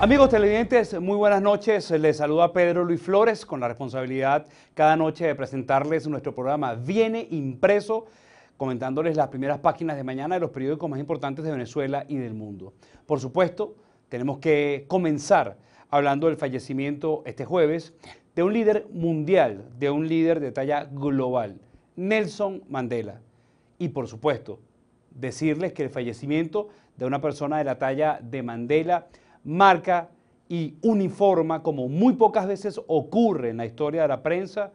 Amigos televidentes, muy buenas noches. Les saluda Pedro Luis Flores con la responsabilidad cada noche de presentarles nuestro programa Viene Impreso, comentándoles las primeras páginas de mañana de los periódicos más importantes de Venezuela y del mundo. Por supuesto, tenemos que comenzar hablando del fallecimiento este jueves de un líder mundial, de un líder de talla global, Nelson Mandela. Y por supuesto, decirles que el fallecimiento de una persona de la talla de Mandela marca y uniforma, como muy pocas veces ocurre en la historia de la prensa,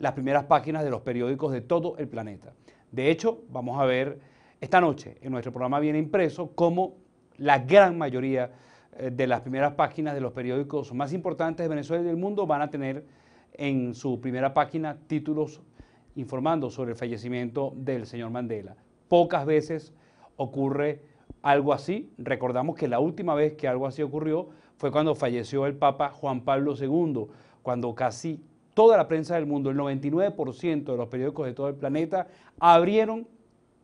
las primeras páginas de los periódicos de todo el planeta. De hecho, vamos a ver esta noche en nuestro programa Viene Impreso cómo la gran mayoría eh, de las primeras páginas de los periódicos más importantes de Venezuela y del mundo van a tener en su primera página títulos informando sobre el fallecimiento del señor Mandela. Pocas veces ocurre algo así. Recordamos que la última vez que algo así ocurrió fue cuando falleció el Papa Juan Pablo II, cuando casi toda la prensa del mundo, el 99% de los periódicos de todo el planeta, abrieron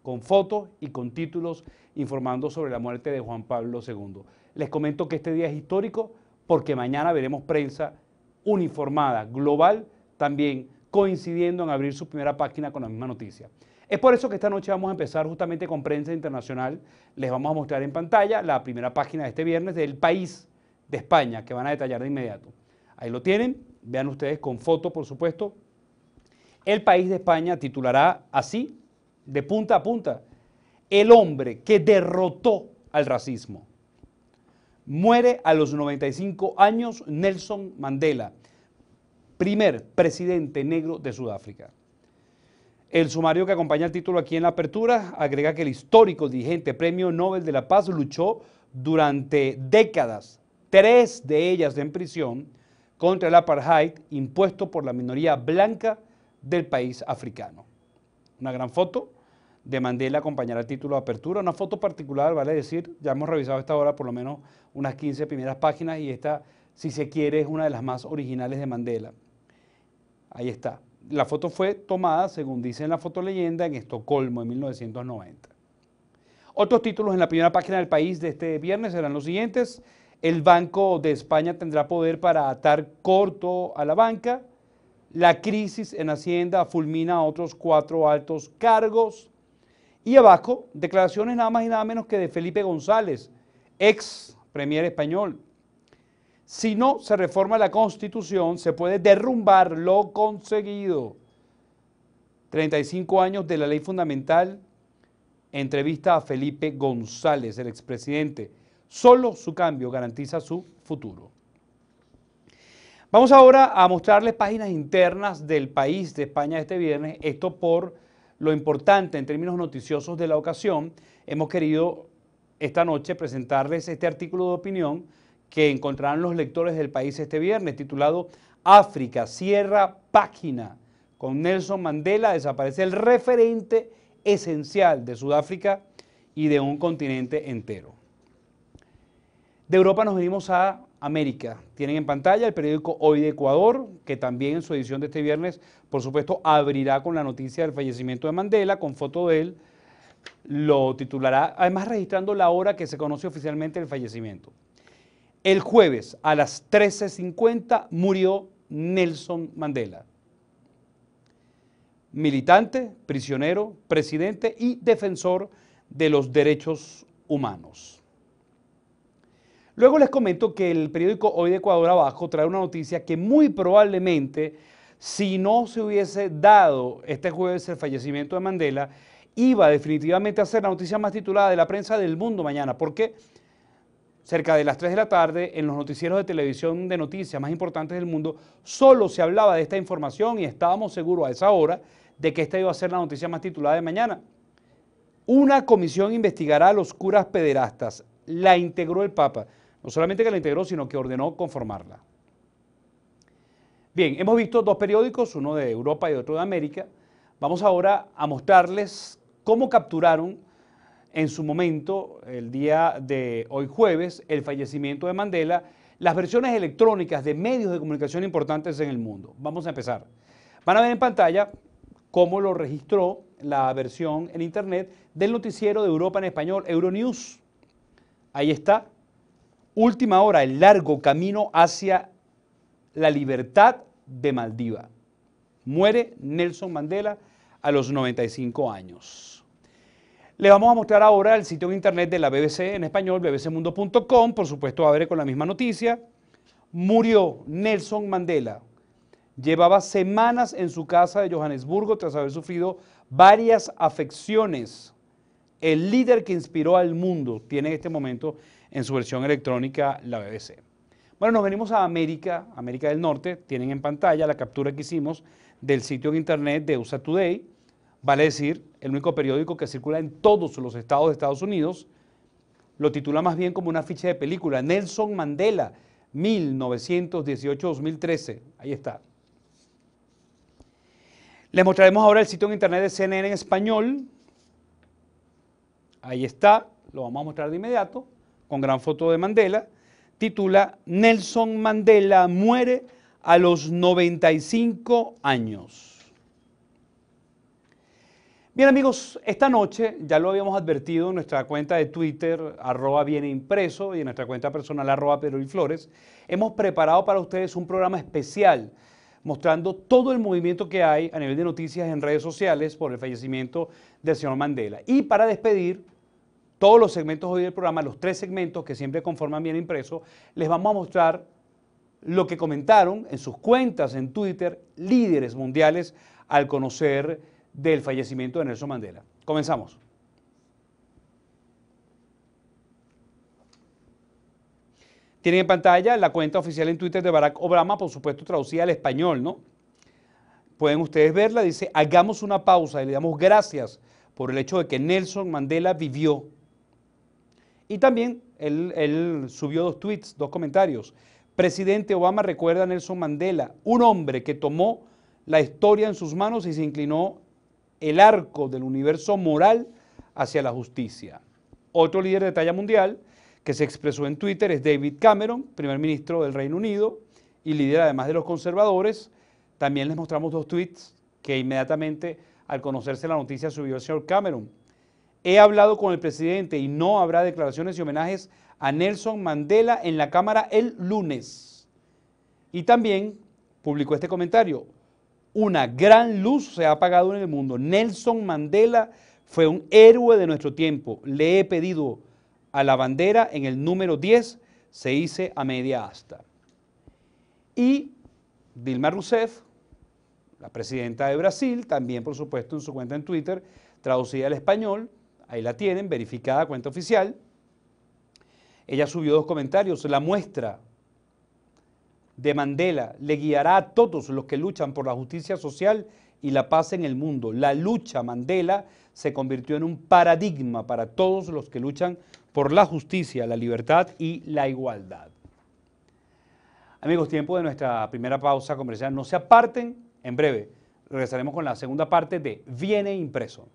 con fotos y con títulos informando sobre la muerte de Juan Pablo II. Les comento que este día es histórico porque mañana veremos prensa uniformada, global, también coincidiendo en abrir su primera página con la misma noticia. Es por eso que esta noche vamos a empezar justamente con prensa internacional. Les vamos a mostrar en pantalla la primera página de este viernes del país de España, que van a detallar de inmediato. Ahí lo tienen, vean ustedes con foto, por supuesto. El país de España titulará así, de punta a punta, el hombre que derrotó al racismo. Muere a los 95 años Nelson Mandela, primer presidente negro de Sudáfrica. El sumario que acompaña el título aquí en la apertura agrega que el histórico dirigente Premio Nobel de la Paz luchó durante décadas, tres de ellas en prisión, contra el apartheid impuesto por la minoría blanca del país africano. Una gran foto de Mandela acompañará el título de apertura, una foto particular, vale decir, ya hemos revisado esta hora por lo menos unas 15 primeras páginas y esta, si se quiere, es una de las más originales de Mandela. Ahí está la foto fue tomada, según dice en la fotoleyenda, en Estocolmo en 1990. Otros títulos en la primera página del país de este viernes serán los siguientes. El Banco de España tendrá poder para atar corto a la banca. La crisis en Hacienda fulmina a otros cuatro altos cargos. Y abajo, declaraciones nada más y nada menos que de Felipe González, ex premier español, si no se reforma la Constitución, se puede derrumbar lo conseguido. 35 años de la ley fundamental. Entrevista a Felipe González, el expresidente. Solo su cambio garantiza su futuro. Vamos ahora a mostrarles páginas internas del país de España este viernes. Esto por lo importante en términos noticiosos de la ocasión. Hemos querido esta noche presentarles este artículo de opinión que encontrarán los lectores del país este viernes, titulado África, cierra página. Con Nelson Mandela desaparece el referente esencial de Sudáfrica y de un continente entero. De Europa nos venimos a América. Tienen en pantalla el periódico Hoy de Ecuador, que también en su edición de este viernes, por supuesto, abrirá con la noticia del fallecimiento de Mandela, con foto de él. Lo titulará, además registrando la hora que se conoce oficialmente el fallecimiento. El jueves a las 13.50 murió Nelson Mandela. Militante, prisionero, presidente y defensor de los derechos humanos. Luego les comento que el periódico Hoy de Ecuador Abajo trae una noticia que muy probablemente, si no se hubiese dado este jueves el fallecimiento de Mandela, iba definitivamente a ser la noticia más titulada de la prensa del mundo mañana. ¿Por qué? Porque cerca de las 3 de la tarde, en los noticieros de televisión de noticias más importantes del mundo, solo se hablaba de esta información y estábamos seguros a esa hora de que esta iba a ser la noticia más titulada de mañana. Una comisión investigará a los curas pederastas. La integró el Papa. No solamente que la integró, sino que ordenó conformarla. Bien, hemos visto dos periódicos, uno de Europa y otro de América. Vamos ahora a mostrarles cómo capturaron en su momento, el día de hoy jueves, el fallecimiento de Mandela, las versiones electrónicas de medios de comunicación importantes en el mundo. Vamos a empezar. Van a ver en pantalla cómo lo registró la versión en Internet del noticiero de Europa en español, Euronews. Ahí está. Última hora, el largo camino hacia la libertad de Maldiva. Muere Nelson Mandela a los 95 años. Le vamos a mostrar ahora el sitio en internet de la BBC en español, bbcmundo.com, por supuesto abre con la misma noticia. Murió Nelson Mandela. Llevaba semanas en su casa de Johannesburgo tras haber sufrido varias afecciones. El líder que inspiró al mundo tiene en este momento en su versión electrónica la BBC. Bueno, nos venimos a América, América del Norte. Tienen en pantalla la captura que hicimos del sitio en internet de USA Today vale decir, el único periódico que circula en todos los estados de Estados Unidos, lo titula más bien como una ficha de película, Nelson Mandela, 1918-2013. Ahí está. Les mostraremos ahora el sitio en internet de CNN en español. Ahí está, lo vamos a mostrar de inmediato, con gran foto de Mandela. Titula Nelson Mandela muere a los 95 años. Bien amigos, esta noche ya lo habíamos advertido en nuestra cuenta de Twitter, arroba viene impreso, y en nuestra cuenta personal, arroba Pedro y Flores, hemos preparado para ustedes un programa especial mostrando todo el movimiento que hay a nivel de noticias en redes sociales por el fallecimiento del señor Mandela. Y para despedir todos los segmentos hoy del programa, los tres segmentos que siempre conforman bien impreso, les vamos a mostrar lo que comentaron en sus cuentas en Twitter líderes mundiales al conocer del fallecimiento de Nelson Mandela. Comenzamos. Tienen en pantalla la cuenta oficial en Twitter de Barack Obama, por supuesto traducida al español, ¿no? Pueden ustedes verla, dice, hagamos una pausa y le damos gracias por el hecho de que Nelson Mandela vivió. Y también él, él subió dos tweets, dos comentarios. Presidente Obama recuerda a Nelson Mandela, un hombre que tomó la historia en sus manos y se inclinó el arco del universo moral hacia la justicia. Otro líder de talla mundial que se expresó en Twitter es David Cameron, primer ministro del Reino Unido y líder además de los conservadores. También les mostramos dos tweets que inmediatamente al conocerse la noticia subió el señor Cameron. He hablado con el presidente y no habrá declaraciones y homenajes a Nelson Mandela en la Cámara el lunes. Y también publicó este comentario. Una gran luz se ha apagado en el mundo. Nelson Mandela fue un héroe de nuestro tiempo. Le he pedido a la bandera en el número 10, se hice a media asta. Y Dilma Rousseff, la presidenta de Brasil, también por supuesto en su cuenta en Twitter, traducida al español, ahí la tienen, verificada cuenta oficial, ella subió dos comentarios, la muestra de Mandela le guiará a todos los que luchan por la justicia social y la paz en el mundo. La lucha Mandela se convirtió en un paradigma para todos los que luchan por la justicia, la libertad y la igualdad. Amigos, tiempo de nuestra primera pausa comercial. No se aparten, en breve regresaremos con la segunda parte de Viene impreso.